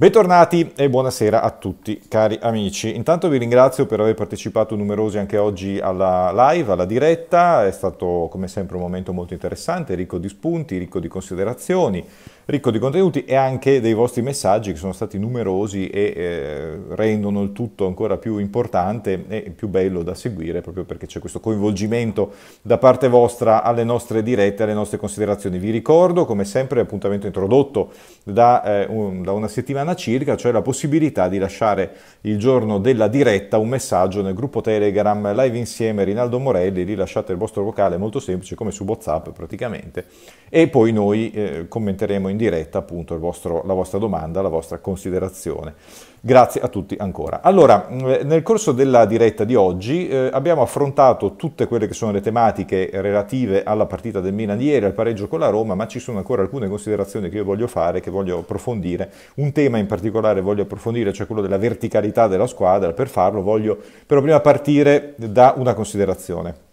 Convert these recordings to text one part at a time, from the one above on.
Bentornati e buonasera a tutti cari amici. Intanto vi ringrazio per aver partecipato numerosi anche oggi alla live, alla diretta. È stato come sempre un momento molto interessante, ricco di spunti, ricco di considerazioni, ricco di contenuti e anche dei vostri messaggi che sono stati numerosi e eh, rendono il tutto ancora più importante e più bello da seguire proprio perché c'è questo coinvolgimento da parte vostra alle nostre dirette, alle nostre considerazioni. Vi ricordo come sempre l'appuntamento introdotto da, eh, un, da una settimana circa, cioè la possibilità di lasciare il giorno della diretta un messaggio nel gruppo Telegram Live Insieme Rinaldo Morelli, lì lasciate il vostro vocale molto semplice come su WhatsApp praticamente e poi noi eh, commenteremo in diretta appunto vostro, la vostra domanda, la vostra considerazione. Grazie a tutti ancora. Allora, mm, eh, nel corso della diretta di oggi eh, abbiamo affrontato tutte quelle che sono le tematiche relative alla partita del Milan ieri, al pareggio con la Roma, ma ci sono ancora alcune considerazioni che io voglio fare, che voglio approfondire. Un tema in particolare voglio approfondire, cioè quello della verticalità della squadra. Per farlo voglio però prima partire da una considerazione.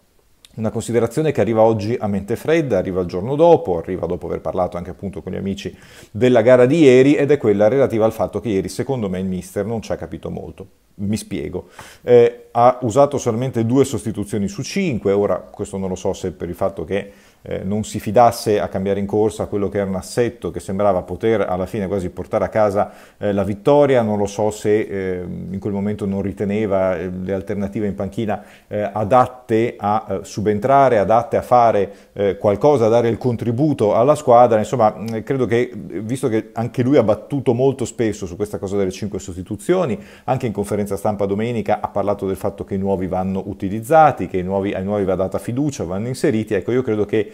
Una considerazione che arriva oggi a mente fredda, arriva il giorno dopo, arriva dopo aver parlato anche appunto con gli amici della gara di ieri ed è quella relativa al fatto che ieri secondo me il mister non ci ha capito molto. Mi spiego. Eh, ha usato solamente due sostituzioni su cinque, ora questo non lo so se per il fatto che eh, non si fidasse a cambiare in corsa quello che era un assetto che sembrava poter alla fine quasi portare a casa eh, la vittoria, non lo so se eh, in quel momento non riteneva eh, le alternative in panchina eh, adatte a subentrare, adatte a fare qualcosa, a dare il contributo alla squadra, insomma credo che visto che anche lui ha battuto molto spesso su questa cosa delle cinque sostituzioni, anche in conferenza stampa domenica ha parlato del fatto che i nuovi vanno utilizzati, che ai nuovi, ai nuovi va data fiducia, vanno inseriti, ecco io credo che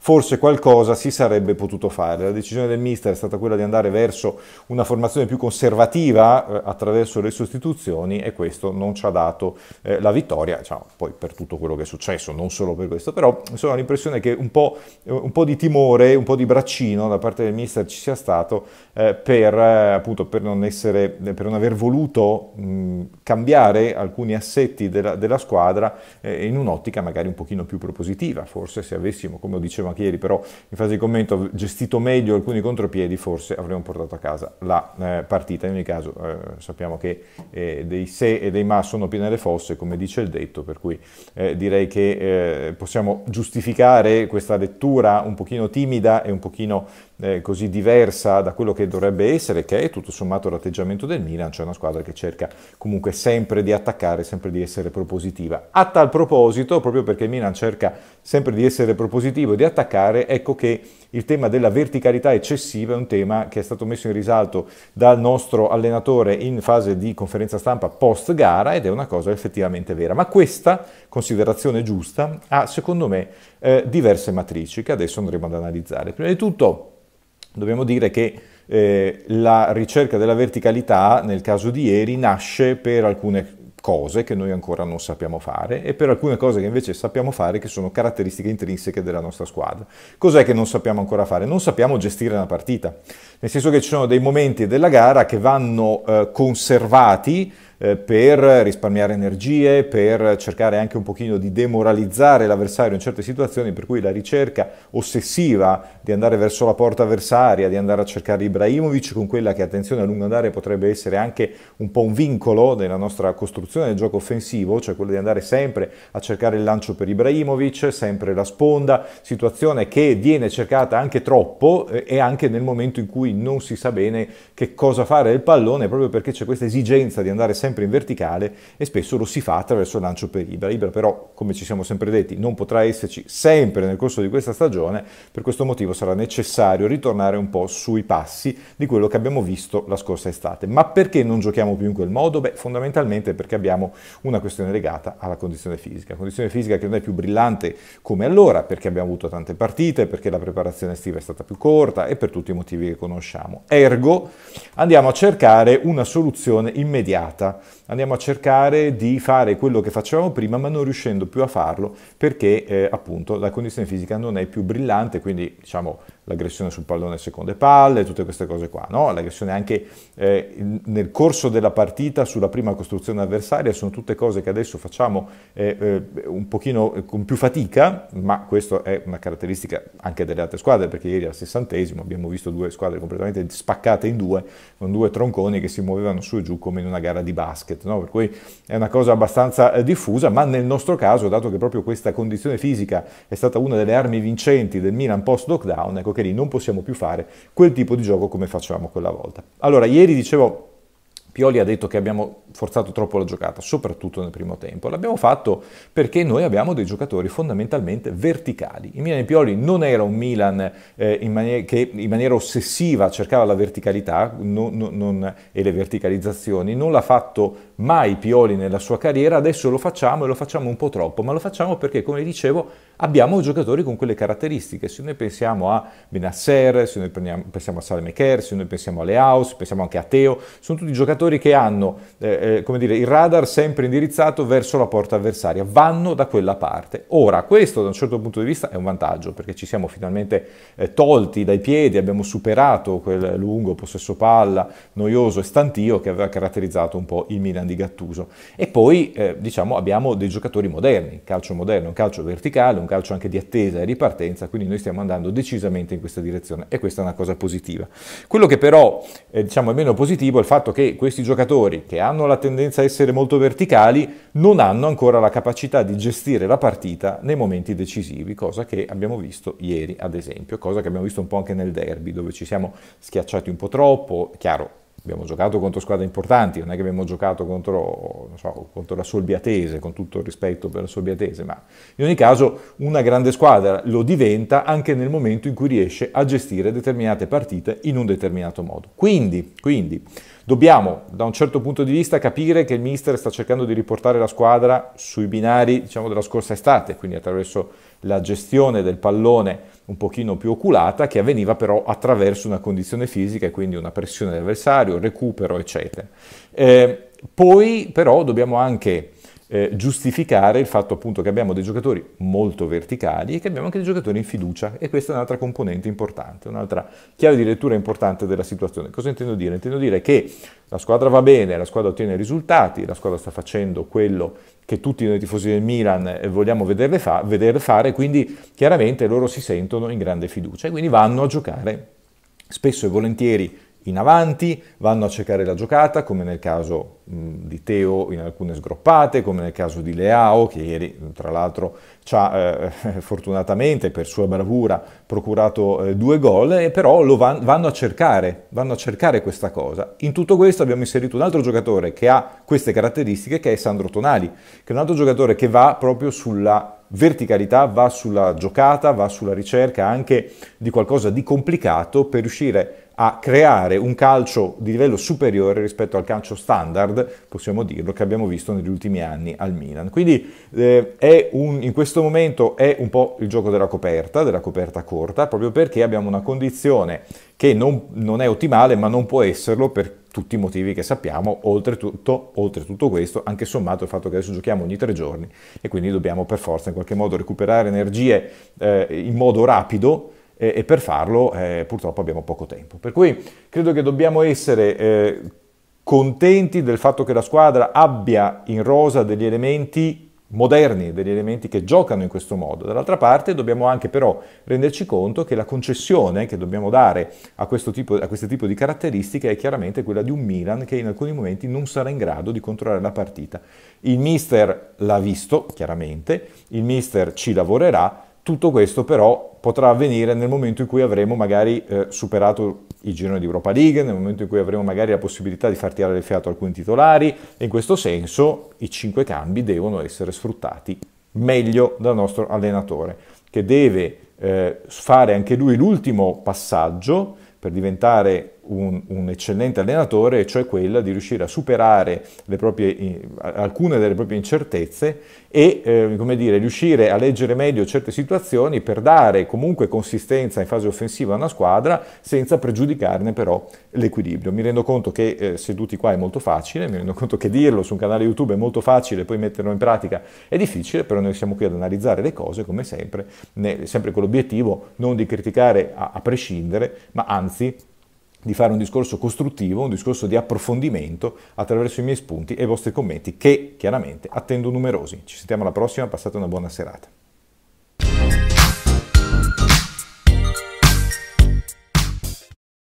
forse qualcosa si sarebbe potuto fare. La decisione del mister è stata quella di andare verso una formazione più conservativa eh, attraverso le sostituzioni e questo non ci ha dato eh, la vittoria, cioè, poi per tutto quello che è successo, non solo per questo, però insomma l'impressione che un po', eh, un po', di timore, un po' di braccino da parte del mister ci sia stato eh, per, eh, appunto, per, non essere, per non aver voluto mh, cambiare alcuni assetti della, della squadra eh, in un'ottica magari un pochino più propositiva, forse se avessimo, come dicevo, diceva anche ieri, però in fase di commento, gestito meglio alcuni contropiedi, forse avremmo portato a casa la eh, partita. In ogni caso eh, sappiamo che eh, dei se e dei ma sono piene le fosse, come dice il detto, per cui eh, direi che eh, possiamo giustificare questa lettura un pochino timida e un pochino eh, così diversa da quello che dovrebbe essere, che è tutto sommato l'atteggiamento del Milan, cioè una squadra che cerca comunque sempre di attaccare, sempre di essere propositiva. A tal proposito, proprio perché il Milan cerca sempre di essere propositivo e di attaccare, ecco che il tema della verticalità eccessiva è un tema che è stato messo in risalto dal nostro allenatore in fase di conferenza stampa post gara ed è una cosa effettivamente vera. Ma questa considerazione giusta ha secondo me eh, diverse matrici che adesso andremo ad analizzare. Prima di tutto dobbiamo dire che eh, la ricerca della verticalità, nel caso di ieri, nasce per alcune cose che noi ancora non sappiamo fare e per alcune cose che invece sappiamo fare che sono caratteristiche intrinseche della nostra squadra. Cos'è che non sappiamo ancora fare? Non sappiamo gestire una partita, nel senso che ci sono dei momenti della gara che vanno eh, conservati eh, per risparmiare energie, per cercare anche un pochino di demoralizzare l'avversario in certe situazioni, per cui la ricerca ossessiva di andare verso la porta avversaria, di andare a cercare Ibrahimovic con quella che attenzione a lungo andare potrebbe essere anche un po' un vincolo della nostra costruzione del gioco offensivo, cioè quello di andare sempre a cercare il lancio per Ibrahimovic, sempre la sponda, situazione che viene cercata anche troppo eh, e anche nel momento in cui non si sa bene che cosa fare del pallone, proprio perché c'è questa esigenza di andare sempre sempre in verticale e spesso lo si fa attraverso il lancio per Ibra. Ibra però, come ci siamo sempre detti, non potrà esserci sempre nel corso di questa stagione, per questo motivo sarà necessario ritornare un po' sui passi di quello che abbiamo visto la scorsa estate. Ma perché non giochiamo più in quel modo? Beh, fondamentalmente perché abbiamo una questione legata alla condizione fisica, condizione fisica che non è più brillante come allora, perché abbiamo avuto tante partite, perché la preparazione estiva è stata più corta e per tutti i motivi che conosciamo. Ergo, andiamo a cercare una soluzione immediata andiamo a cercare di fare quello che facevamo prima ma non riuscendo più a farlo perché eh, appunto la condizione fisica non è più brillante, quindi diciamo l'aggressione sul pallone a seconde palle, tutte queste cose qua, no? l'aggressione anche eh, nel corso della partita sulla prima costruzione avversaria, sono tutte cose che adesso facciamo eh, eh, un pochino eh, con più fatica, ma questa è una caratteristica anche delle altre squadre, perché ieri al sessantesimo abbiamo visto due squadre completamente spaccate in due, con due tronconi che si muovevano su e giù come in una gara di basket, no? per cui è una cosa abbastanza eh, diffusa, ma nel nostro caso, dato che proprio questa condizione fisica è stata una delle armi vincenti del Milan post-lockdown, ecco che che lì non possiamo più fare quel tipo di gioco come facevamo quella volta. Allora, ieri dicevo Pioli ha detto che abbiamo forzato troppo la giocata, soprattutto nel primo tempo. L'abbiamo fatto perché noi abbiamo dei giocatori fondamentalmente verticali. Il Milan di Pioli non era un Milan eh, in mani- che in maniera ossessiva cercava la verticalità no, no, non, e le verticalizzazioni, non l'ha fatto mai Pioli nella sua carriera, adesso lo facciamo e lo facciamo un po' troppo, ma lo facciamo perché, come dicevo, abbiamo giocatori con quelle caratteristiche. Se noi pensiamo a Benasser, se noi pensiamo a Salemeker, se noi pensiamo a Leao, se pensiamo anche a Teo, sono tutti giocatori che hanno eh, eh dire, il radar sempre indirizzato verso la porta avversaria, vanno da quella parte. Ora, questo da un certo punto di vista è un vantaggio perché ci siamo finalmente eh, tolti dai piedi, abbiamo superato quel lungo possesso palla noioso e stantio che aveva caratterizzato un po' il Milan di Gattuso. E poi eh, diciamo, abbiamo dei giocatori moderni, calcio moderno, un calcio verticale, un calcio anche di attesa e ripartenza, quindi noi stiamo andando decisamente in questa direzione e questa è una cosa positiva. Quello che però eh, diciamo, è meno positivo è il fatto che questi giocatori che hanno la tendenza a essere molto verticali non hanno ancora la capacità di gestire la partita nei momenti decisivi, cosa che abbiamo visto ieri ad esempio, cosa che abbiamo visto un po' anche nel derby dove ci siamo schiacciati un po' troppo, chiaro abbiamo giocato contro squadre importanti, non è che abbiamo giocato contro, so, contro, la Solbiatese, con tutto il rispetto per la Solbiatese, ma in ogni caso una grande squadra lo diventa anche nel momento in cui riesce a gestire determinate partite in un determinato modo. Quindi, quindi Dobbiamo, da un certo punto di vista, capire che il mister sta cercando di riportare la squadra sui binari diciamo, della scorsa estate, quindi attraverso la gestione del pallone un pochino più oculata, che avveniva però attraverso una condizione fisica e quindi una pressione dell'avversario, recupero, eccetera. Eh, poi però dobbiamo anche eh, giustificare il fatto appunto che abbiamo dei giocatori molto verticali e che abbiamo anche dei giocatori in fiducia e questa è un'altra componente importante, un'altra chiave di lettura importante della situazione. Cosa intendo dire? Intendo dire che la squadra va bene, la squadra ottiene risultati, la squadra sta facendo quello che tutti noi tifosi del Milan eh, vogliamo vederle, fa- vederle fare, quindi chiaramente loro si sentono in grande fiducia e quindi vanno a giocare spesso e volentieri in avanti, vanno a cercare la giocata, come nel caso di Teo in alcune sgroppate, come nel caso di Leao, che ieri tra l'altro ci ha eh, fortunatamente per sua bravura procurato eh, due gol, e però lo van, vanno, a cercare, vanno a cercare questa cosa. In tutto questo abbiamo inserito un altro giocatore che ha queste caratteristiche, che è Sandro Tonali, che è un altro giocatore che va proprio sulla verticalità, va sulla giocata, va sulla ricerca anche di qualcosa di complicato per riuscire a a creare un calcio di livello superiore rispetto al calcio standard, possiamo dirlo, che abbiamo visto negli ultimi anni al Milan. Quindi eh, un, in questo momento è un po' il gioco della coperta, della coperta corta, proprio perché abbiamo una condizione che non, non è ottimale, ma non può esserlo per tutti i motivi che sappiamo, oltretutto, oltretutto questo, anche sommato il fatto che adesso giochiamo ogni tre giorni e quindi dobbiamo per forza in qualche modo recuperare energie eh, in modo rapido, eh, e per farlo eh, purtroppo abbiamo poco tempo. Per cui credo che dobbiamo essere eh, contenti del fatto che la squadra abbia in rosa degli elementi moderni, degli elementi che giocano in questo modo. Dall'altra parte dobbiamo anche però renderci conto che la concessione che dobbiamo dare a questo tipo, a questo tipo di caratteristiche è chiaramente quella di un Milan che in alcuni momenti non sarà in grado di controllare la partita. Il mister l'ha visto, chiaramente, il mister ci lavorerà, tutto questo però potrà avvenire nel momento in cui avremo magari eh, superato i gironi di Europa League, nel momento in cui avremo magari la possibilità di far tirare il fiato alcuni titolari. In questo senso i cinque cambi devono essere sfruttati meglio dal nostro allenatore, che deve eh, fare anche lui l'ultimo passaggio per diventare un, un, eccellente allenatore, cioè quella di riuscire a superare proprie, alcune delle proprie incertezze e eh, dire, riuscire a leggere meglio certe situazioni per dare comunque consistenza in fase offensiva a una squadra senza pregiudicarne però l'equilibrio. Mi rendo conto che eh, seduti qua è molto facile, mi rendo conto che dirlo su un canale YouTube è molto facile, poi metterlo in pratica è difficile, però noi siamo qui ad analizzare le cose come sempre, sempre con l'obiettivo non di criticare a, a prescindere, ma anzi di fare un discorso costruttivo, un discorso di approfondimento attraverso i miei spunti e i vostri commenti che chiaramente attendo numerosi. Ci sentiamo alla prossima, passate una buona serata.